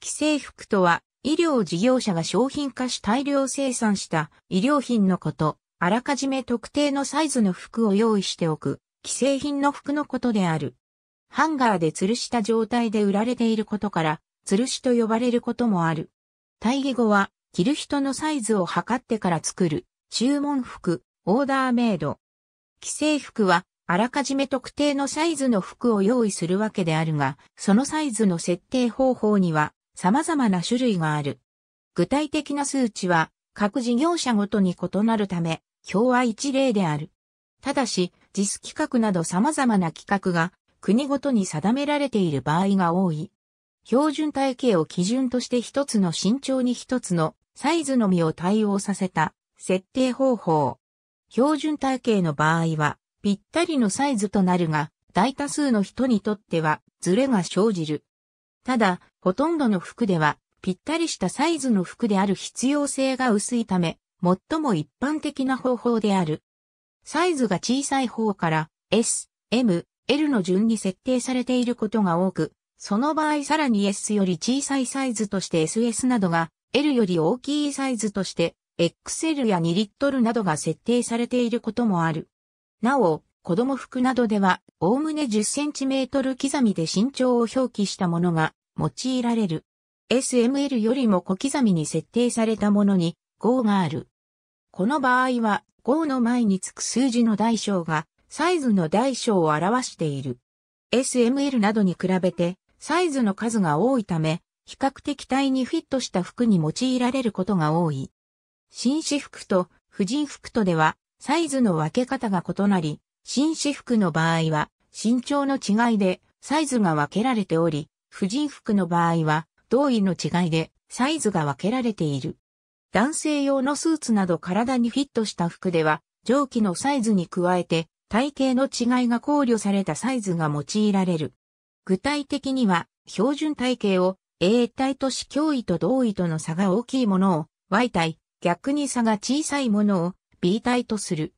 既製服とは、医療事業者が商品化し大量生産した医療品のこと、あらかじめ特定のサイズの服を用意しておく、既製品の服のことである。ハンガーで吊るした状態で売られていることから、吊るしと呼ばれることもある。対義語は、着る人のサイズを測ってから作る、注文服、オーダーメイド。既製服は、あらかじめ特定のサイズの服を用意するわけであるが、そのサイズの設定方法には、様々な種類がある。具体的な数値は各事業者ごとに異なるため、表は一例である。ただし、JIS 企画など様々な規格が国ごとに定められている場合が多い。標準体系を基準として一つの身長に一つのサイズのみを対応させた設定方法。標準体系の場合はぴったりのサイズとなるが、大多数の人にとってはズレが生じる。ただ、ほとんどの服では、ぴったりしたサイズの服である必要性が薄いため、最も一般的な方法である。サイズが小さい方から S、M、L の順に設定されていることが多く、その場合さらに S より小さいサイズとして SS などが、L より大きいサイズとして XL や2リットルなどが設定されていることもある。なお、子供服などでは、おおむね1 0トル刻みで身長を表記したものが用いられる。SML よりも小刻みに設定されたものに号がある。この場合は号の前につく数字の大小がサイズの大小を表している。SML などに比べてサイズの数が多いため、比較的体にフィットした服に用いられることが多い。紳士服と婦人服とではサイズの分け方が異なり、紳士服の場合は身長の違いでサイズが分けられており、婦人服の場合は、同意の違いでサイズが分けられている。男性用のスーツなど体にフィットした服では、上記のサイズに加えて、体型の違いが考慮されたサイズが用いられる。具体的には、標準体型を A 体とし脅威と同位との差が大きいものを Y 体、逆に差が小さいものを B 体とする。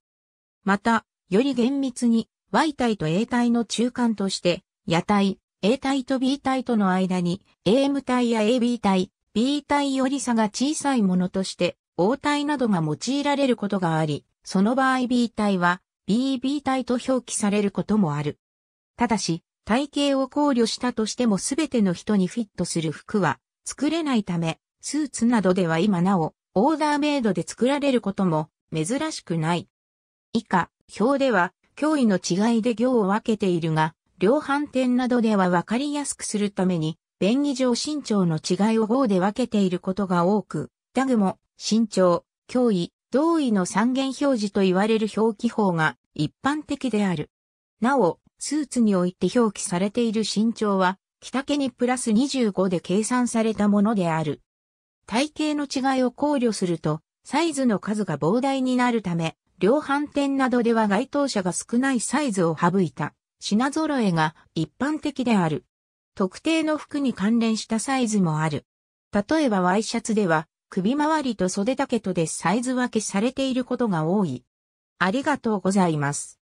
また、より厳密に Y 体と A 体の中間として、野体、A 体と B 体との間に AM 体や AB 体、B 体より差が小さいものとして O 体などが用いられることがあり、その場合 B 体は BB 体と表記されることもある。ただし、体型を考慮したとしても全ての人にフィットする服は作れないため、スーツなどでは今なお、オーダーメイドで作られることも珍しくない。以下、表では、脅威の違いで行を分けているが、量販店などではわかりやすくするために、便宜上身長の違いを号で分けていることが多く、ダグも、身長、脅威、同意の三元表示と言われる表記法が一般的である。なお、スーツにおいて表記されている身長は、着丈にプラス25で計算されたものである。体型の違いを考慮すると、サイズの数が膨大になるため、量販店などでは該当者が少ないサイズを省いた。品揃えが一般的である。特定の服に関連したサイズもある。例えばワイシャツでは、首回りと袖丈とでサイズ分けされていることが多い。ありがとうございます。